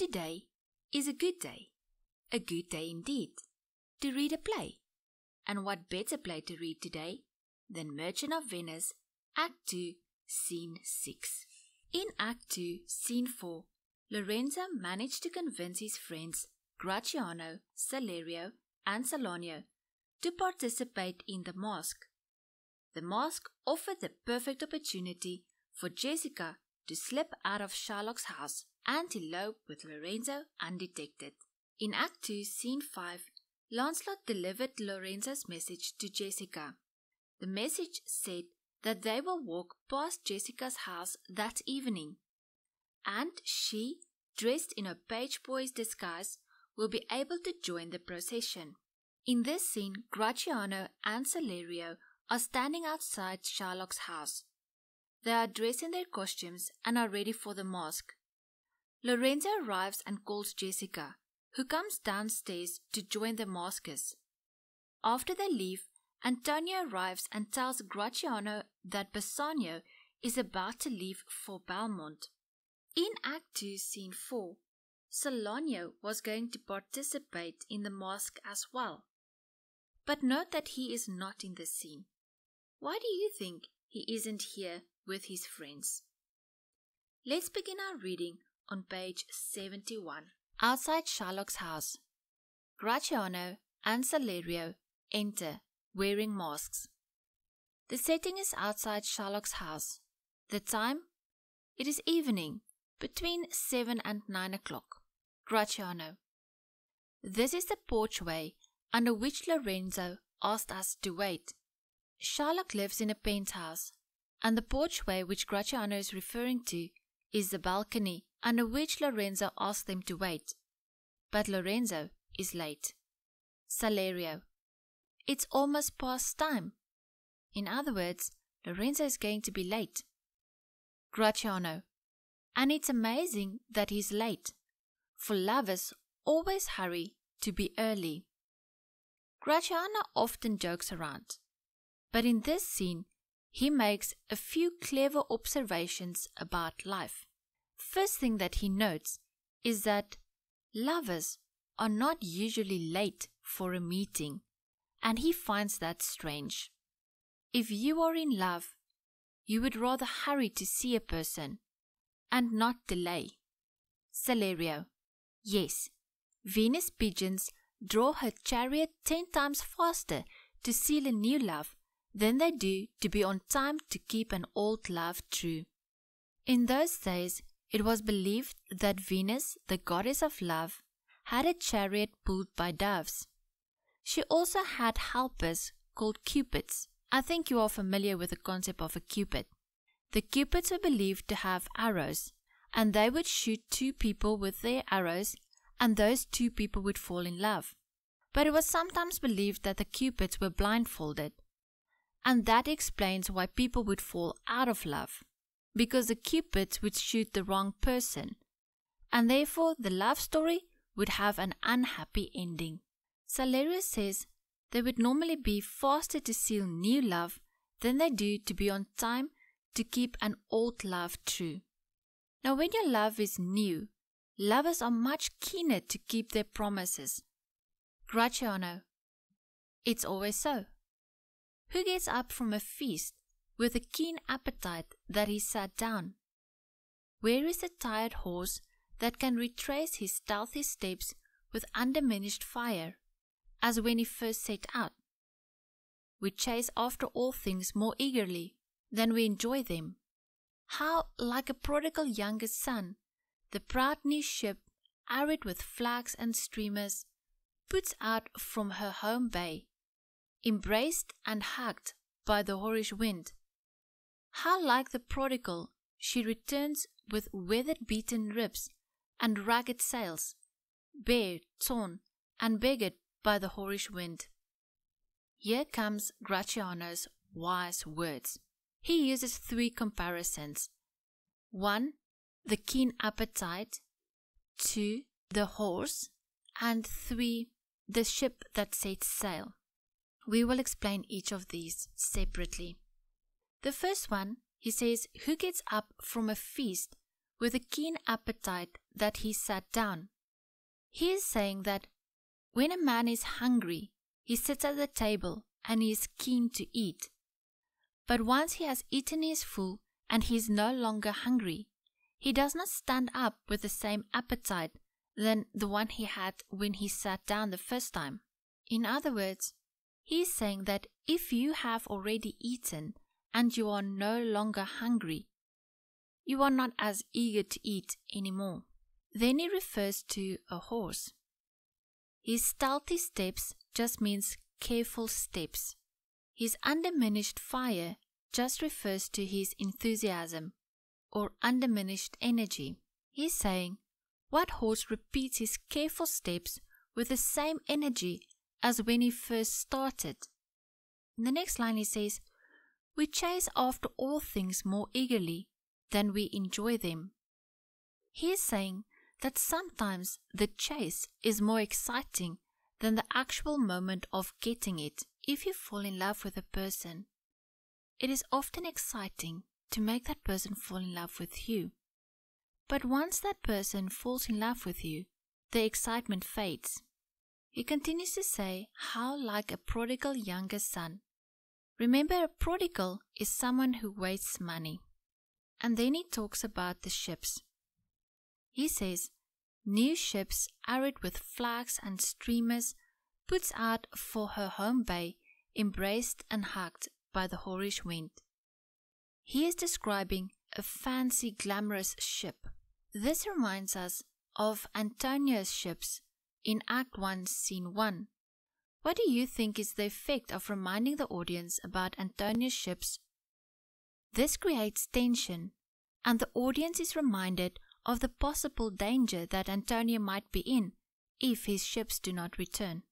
Today is a good day, a good day indeed, to read a play. And what better play to read today than Merchant of Venice, Act 2, Scene 6. In Act 2, Scene 4, Lorenzo managed to convince his friends Gratiano, Salerio, and Salonio to participate in the mosque. The mosque offered the perfect opportunity for Jessica to slip out of Sherlock's house antelope with Lorenzo undetected. In Act 2, Scene 5, Lancelot delivered Lorenzo's message to Jessica. The message said that they will walk past Jessica's house that evening, and she, dressed in a page boy's disguise, will be able to join the procession. In this scene, Graciano and Salerio are standing outside Sherlock's house. They are dressed in their costumes and are ready for the masque. Lorenzo arrives and calls Jessica, who comes downstairs to join the maskers. After they leave, Antonio arrives and tells Graciano that Bassanio is about to leave for Belmont. In Act 2, Scene 4, Solonio was going to participate in the masque as well. But note that he is not in this scene. Why do you think he isn't here with his friends? Let's begin our reading on page 71. Outside Shylock's house, Gratiano and Salerio enter wearing masks. The setting is outside Shylock's house. The time? It is evening, between 7 and 9 o'clock. Gratiano. This is the porchway under which Lorenzo asked us to wait. Shylock lives in a penthouse, and the porchway which Gratiano is referring to is the balcony under which Lorenzo asks them to wait. But Lorenzo is late. Salerio. It's almost past time. In other words, Lorenzo is going to be late. Graciano. And it's amazing that he's late, for lovers always hurry to be early. Graciano often jokes around, but in this scene, he makes a few clever observations about life first thing that he notes is that lovers are not usually late for a meeting, and he finds that strange. If you are in love, you would rather hurry to see a person and not delay. Salerio, yes, Venus pigeons draw her chariot ten times faster to seal a new love than they do to be on time to keep an old love true. In those days, it was believed that Venus, the goddess of love, had a chariot pulled by doves. She also had helpers called cupids. I think you are familiar with the concept of a cupid. The cupids were believed to have arrows, and they would shoot two people with their arrows, and those two people would fall in love. But it was sometimes believed that the cupids were blindfolded, and that explains why people would fall out of love because the cupids would shoot the wrong person, and therefore the love story would have an unhappy ending. Salerius says they would normally be faster to seal new love than they do to be on time to keep an old love true. Now, when your love is new, lovers are much keener to keep their promises. Graciano. It's always so. Who gets up from a feast with a keen appetite that he sat down. Where is the tired horse that can retrace his stealthy steps with undiminished fire, as when he first set out? We chase after all things more eagerly than we enjoy them. How, like a prodigal younger son, the proud new ship, arid with flags and streamers, puts out from her home bay, embraced and hugged by the hoarish wind, how like the prodigal, she returns with withered beaten ribs and ragged sails, bare, torn, and beggared by the hoarish wind. Here comes Gratiano's wise words. He uses three comparisons. One, the keen appetite. Two, the horse. And three, the ship that sets sail. We will explain each of these separately. The first one, he says, who gets up from a feast with a keen appetite that he sat down. He is saying that when a man is hungry, he sits at the table and he is keen to eat. But once he has eaten his full and he is no longer hungry, he does not stand up with the same appetite than the one he had when he sat down the first time. In other words, he is saying that if you have already eaten and you are no longer hungry. You are not as eager to eat any more. Then he refers to a horse. His stealthy steps just means careful steps. His undiminished fire just refers to his enthusiasm or undiminished energy. He's saying, What horse repeats his careful steps with the same energy as when he first started? In the next line, he says, we chase after all things more eagerly than we enjoy them. He is saying that sometimes the chase is more exciting than the actual moment of getting it if you fall in love with a person. It is often exciting to make that person fall in love with you. But once that person falls in love with you, the excitement fades. He continues to say how like a prodigal younger son Remember, a prodigal is someone who wastes money. And then he talks about the ships. He says, New ships arid with flags and streamers puts out for her home bay, embraced and hugged by the hoarish wind. He is describing a fancy, glamorous ship. This reminds us of Antonio's ships in Act 1, Scene 1, what do you think is the effect of reminding the audience about Antonius ships? This creates tension, and the audience is reminded of the possible danger that Antonio might be in if his ships do not return.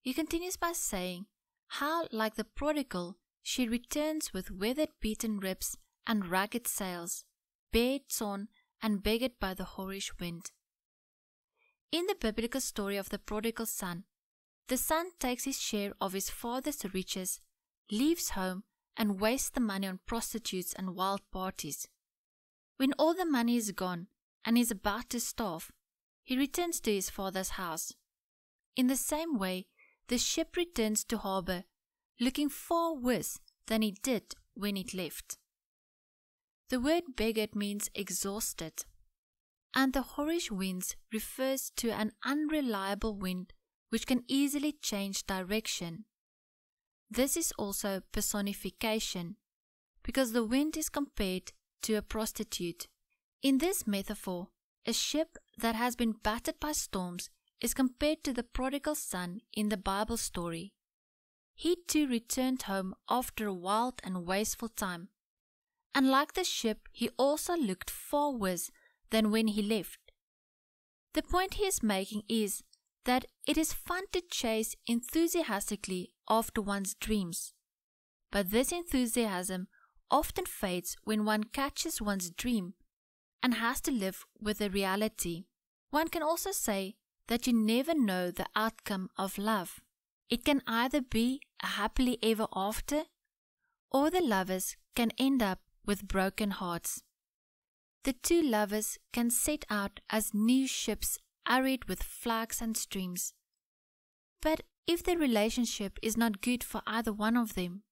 He continues by saying how, like the prodigal, she returns with weathered beaten ribs and ragged sails, bare torn and beggared by the whorish wind. In the biblical story of the prodigal son, the son takes his share of his father's riches, leaves home, and wastes the money on prostitutes and wild parties. When all the money is gone and is about to starve, he returns to his father's house. In the same way, the ship returns to harbor, looking far worse than it did when it left. The word beggared means exhausted, and the horish winds refers to an unreliable wind which can easily change direction. This is also personification, because the wind is compared to a prostitute. In this metaphor, a ship that has been battered by storms is compared to the prodigal son in the Bible story. He too returned home after a wild and wasteful time. And like the ship, he also looked far worse than when he left. The point he is making is that it is fun to chase enthusiastically after one's dreams. But this enthusiasm often fades when one catches one's dream and has to live with the reality. One can also say that you never know the outcome of love. It can either be a happily ever after or the lovers can end up with broken hearts. The two lovers can set out as new ships arid with flags and streams. But if the relationship is not good for either one of them,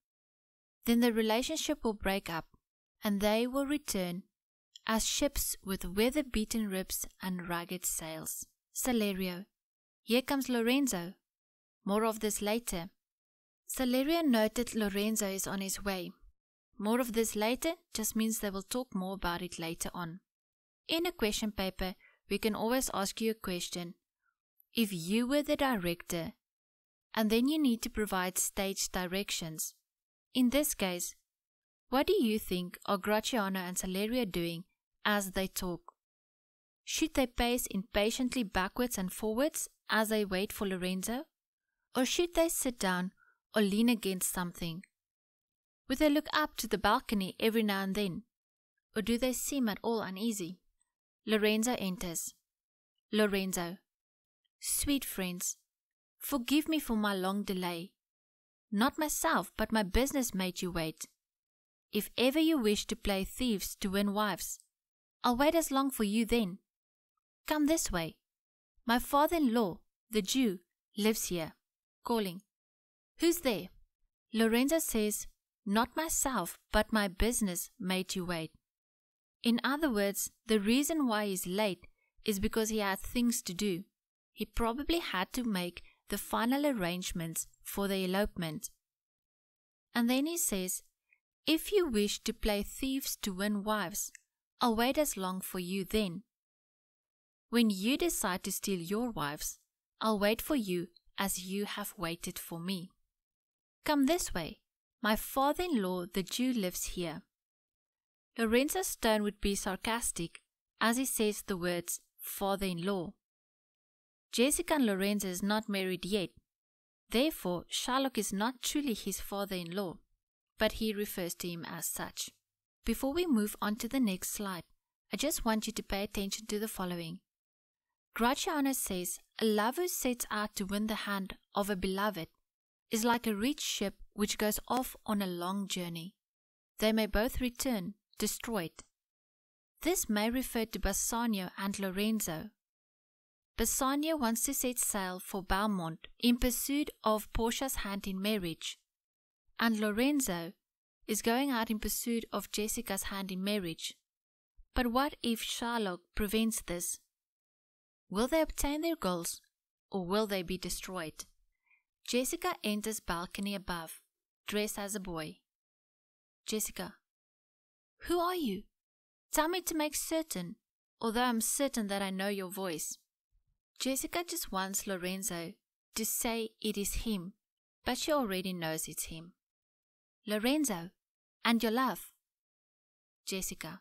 then the relationship will break up and they will return as ships with weather beaten ribs and ragged sails. Salerio. Here comes Lorenzo. More of this later. Salerio noted Lorenzo is on his way. More of this later just means they will talk more about it later on. In a question paper, we can always ask you a question. If you were the director, and then you need to provide stage directions. In this case, what do you think are Graciano and Saleria doing as they talk? Should they pace impatiently backwards and forwards as they wait for Lorenzo? Or should they sit down or lean against something? Would they look up to the balcony every now and then? Or do they seem at all uneasy? Lorenzo enters. Lorenzo. Sweet friends, forgive me for my long delay. Not myself, but my business made you wait. If ever you wish to play thieves to win wives, I'll wait as long for you then. Come this way. My father-in-law, the Jew, lives here. Calling. Who's there? Lorenzo says, Not myself, but my business made you wait. In other words, the reason why he's late is because he had things to do. He probably had to make the final arrangements for the elopement. And then he says, If you wish to play thieves to win wives, I'll wait as long for you then. When you decide to steal your wives, I'll wait for you as you have waited for me. Come this way. My father in law, the Jew, lives here. Lorenzo's tone would be sarcastic as he says the words father in law. Jessica and Lorenzo is not married yet. Therefore, Sherlock is not truly his father in law, but he refers to him as such. Before we move on to the next slide, I just want you to pay attention to the following. Graciano says, A lover sets out to win the hand of a beloved is like a rich ship which goes off on a long journey. They may both return, destroyed. This may refer to Bassanio and Lorenzo. Bassanio wants to set sail for Belmont in pursuit of Portia's hand in marriage, and Lorenzo is going out in pursuit of Jessica's hand in marriage. But what if Sherlock prevents this? Will they obtain their goals, or will they be destroyed? Jessica enters balcony above, dressed as a boy. Jessica, who are you? Tell me to make certain, although I'm certain that I know your voice. Jessica just wants Lorenzo to say it is him, but she already knows it's him. Lorenzo, and your love. Jessica,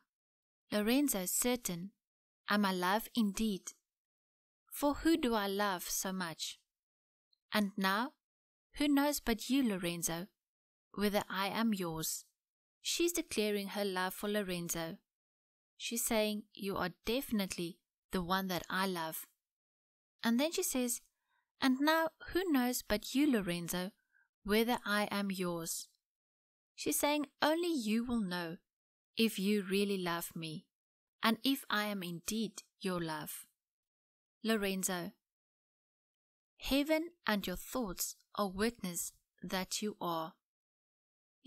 Lorenzo, certain, am I love indeed? For who do I love so much? And now, who knows but you, Lorenzo, whether I am yours? She's declaring her love for Lorenzo. She's saying, You are definitely the one that I love. And then she says, And now who knows but you, Lorenzo, whether I am yours? She's saying, Only you will know if you really love me and if I am indeed your love. Lorenzo, heaven and your thoughts are witness that you are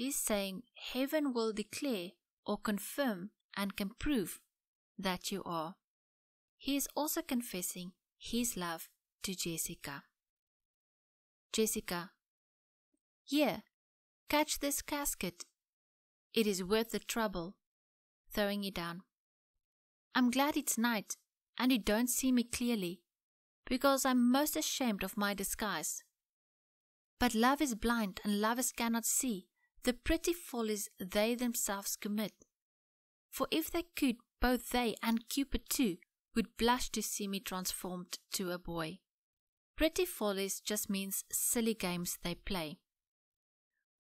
is saying heaven will declare or confirm and can prove that you are. He is also confessing his love to Jessica. Jessica, here, catch this casket. It is worth the trouble. Throwing it down. I'm glad it's night and you don't see me clearly, because I'm most ashamed of my disguise. But love is blind and lovers cannot see the pretty follies they themselves commit. For if they could, both they and Cupid too would blush to see me transformed to a boy. Pretty follies just means silly games they play.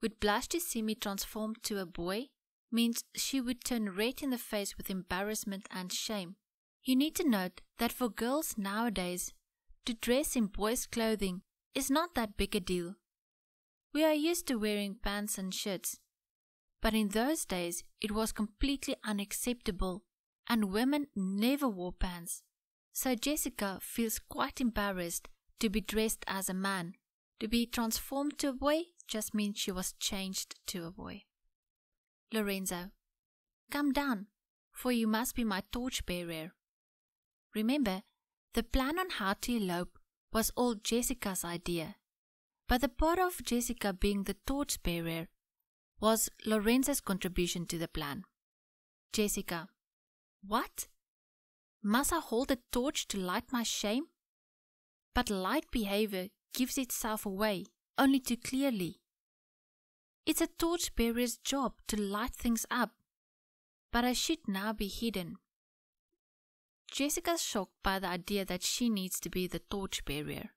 Would blush to see me transformed to a boy means she would turn red in the face with embarrassment and shame. You need to note that for girls nowadays, to dress in boys' clothing is not that big a deal we are used to wearing pants and shirts. But in those days, it was completely unacceptable, and women never wore pants. So Jessica feels quite embarrassed to be dressed as a man. To be transformed to a boy just means she was changed to a boy. Lorenzo, come down, for you must be my torchbearer. Remember, the plan on how to elope was all Jessica's idea. But the part of Jessica being the torchbearer was Lorenza's contribution to the plan. Jessica, what? Must I hold a torch to light my shame? But light behavior gives itself away only too clearly. It's a torchbearer's job to light things up, but I should now be hidden. Jessica's shocked by the idea that she needs to be the torchbearer.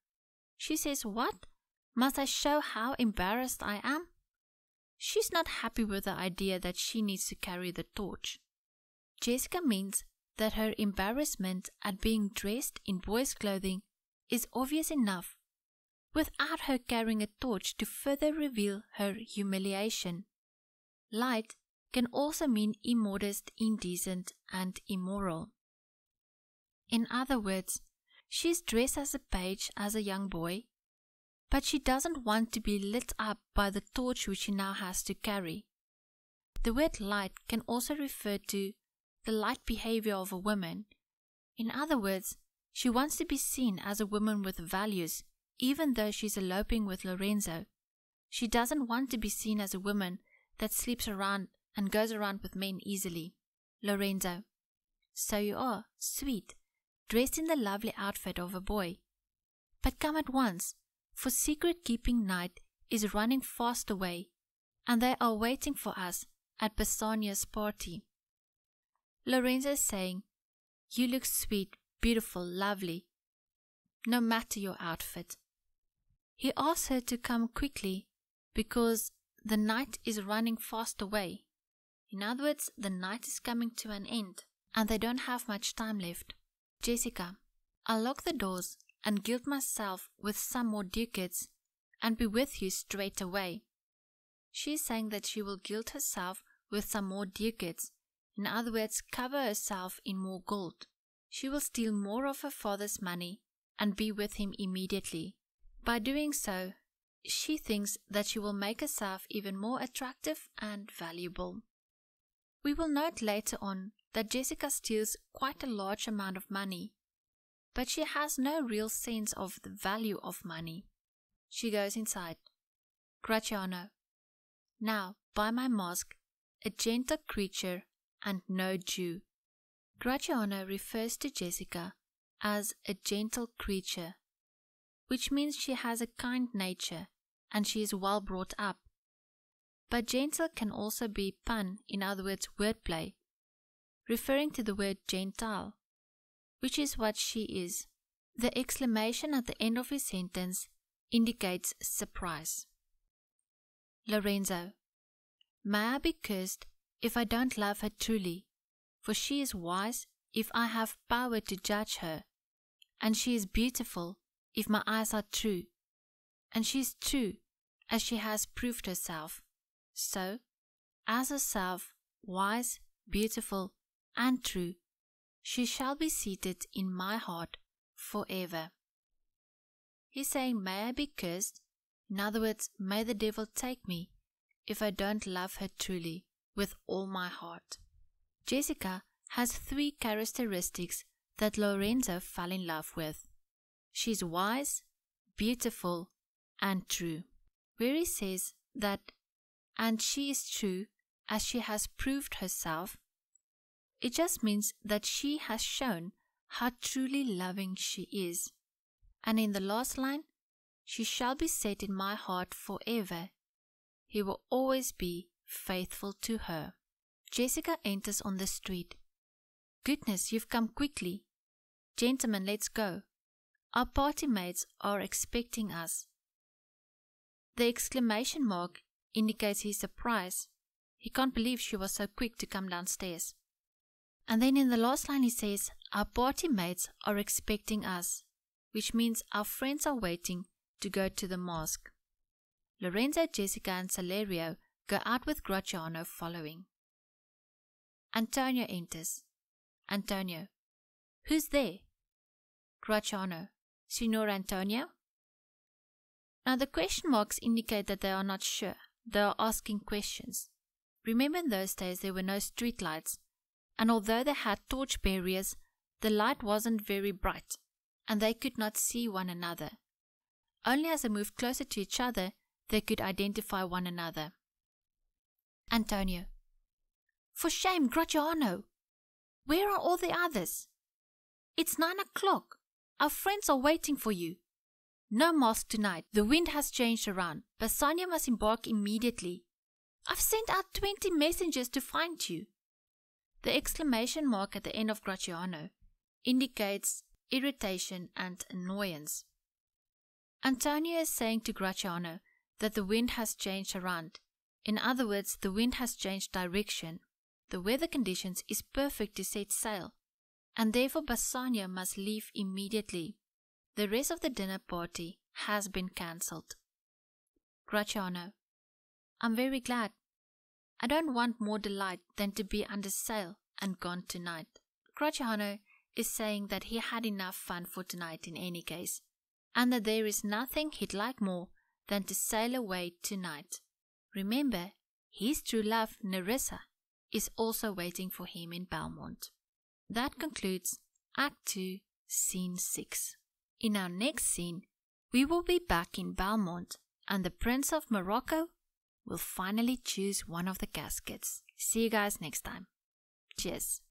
She says, What? Must I show how embarrassed I am? She's not happy with the idea that she needs to carry the torch. Jessica means that her embarrassment at being dressed in boys' clothing is obvious enough without her carrying a torch to further reveal her humiliation. Light can also mean immodest, indecent, and immoral. In other words, she is dressed as a page as a young boy but she doesn't want to be lit up by the torch which she now has to carry. The word light can also refer to the light behavior of a woman. In other words, she wants to be seen as a woman with values, even though she's eloping with Lorenzo. She doesn't want to be seen as a woman that sleeps around and goes around with men easily. Lorenzo. So you are, sweet, dressed in the lovely outfit of a boy. But come at once, for secret keeping night is running fast away, and they are waiting for us at Bassanio's party. Lorenzo is saying, You look sweet, beautiful, lovely, no matter your outfit. He asks her to come quickly because the night is running fast away. In other words, the night is coming to an end and they don't have much time left. Jessica, I lock the doors and gild myself with some more ducats, and be with you straight away. She is saying that she will gild herself with some more ducats, in other words, cover herself in more gold. She will steal more of her father's money and be with him immediately. By doing so, she thinks that she will make herself even more attractive and valuable. We will note later on that Jessica steals quite a large amount of money but she has no real sense of the value of money. She goes inside. Graciano. Now, by my mask, a gentle creature and no Jew. Graciano refers to Jessica as a gentle creature, which means she has a kind nature and she is well brought up. But gentle can also be pun, in other words, wordplay, referring to the word gentile, which is what she is. The exclamation at the end of his sentence indicates surprise. Lorenzo, may I be cursed if I don't love her truly, for she is wise if I have power to judge her, and she is beautiful if my eyes are true, and she is true as she has proved herself. So, as herself, wise, beautiful, and true, she shall be seated in my heart forever. He's saying, May I be cursed? In other words, may the devil take me if I don't love her truly with all my heart. Jessica has three characteristics that Lorenzo fell in love with. She's wise, beautiful, and true. Where he says that, and she is true as she has proved herself it just means that she has shown how truly loving she is. And in the last line, she shall be set in my heart forever. He will always be faithful to her. Jessica enters on the street. Goodness, you've come quickly. Gentlemen, let's go. Our party mates are expecting us. The exclamation mark indicates his surprise. He can't believe she was so quick to come downstairs. And then in the last line, he says, Our party mates are expecting us, which means our friends are waiting to go to the mosque. Lorenzo, Jessica, and Salerio go out with Graciano following. Antonio enters. Antonio, who's there? Graciano, Signor Antonio? Now the question marks indicate that they are not sure. They are asking questions. Remember in those days there were no street lights, and although they had torch bearers, the light wasn't very bright, and they could not see one another. Only as they moved closer to each other, they could identify one another. Antonio. For shame, Graciano! Where are all the others? It's nine o'clock. Our friends are waiting for you. No mosque tonight. The wind has changed around. Bassanio must embark immediately. I've sent out twenty messengers to find you. The exclamation mark at the end of Gratiano indicates irritation and annoyance. Antonio is saying to Gratiano that the wind has changed around. In other words, the wind has changed direction. The weather conditions is perfect to set sail, and therefore Bassanio must leave immediately. The rest of the dinner party has been cancelled. Gratiano, I'm very glad. I don't want more delight than to be under sail and gone tonight. Gracciano is saying that he had enough fun for tonight in any case, and that there is nothing he'd like more than to sail away tonight. Remember, his true love, Nerissa, is also waiting for him in Belmont. That concludes Act 2, Scene 6. In our next scene, we will be back in Belmont, and the Prince of Morocco will finally choose one of the gaskets. See you guys next time. Cheers.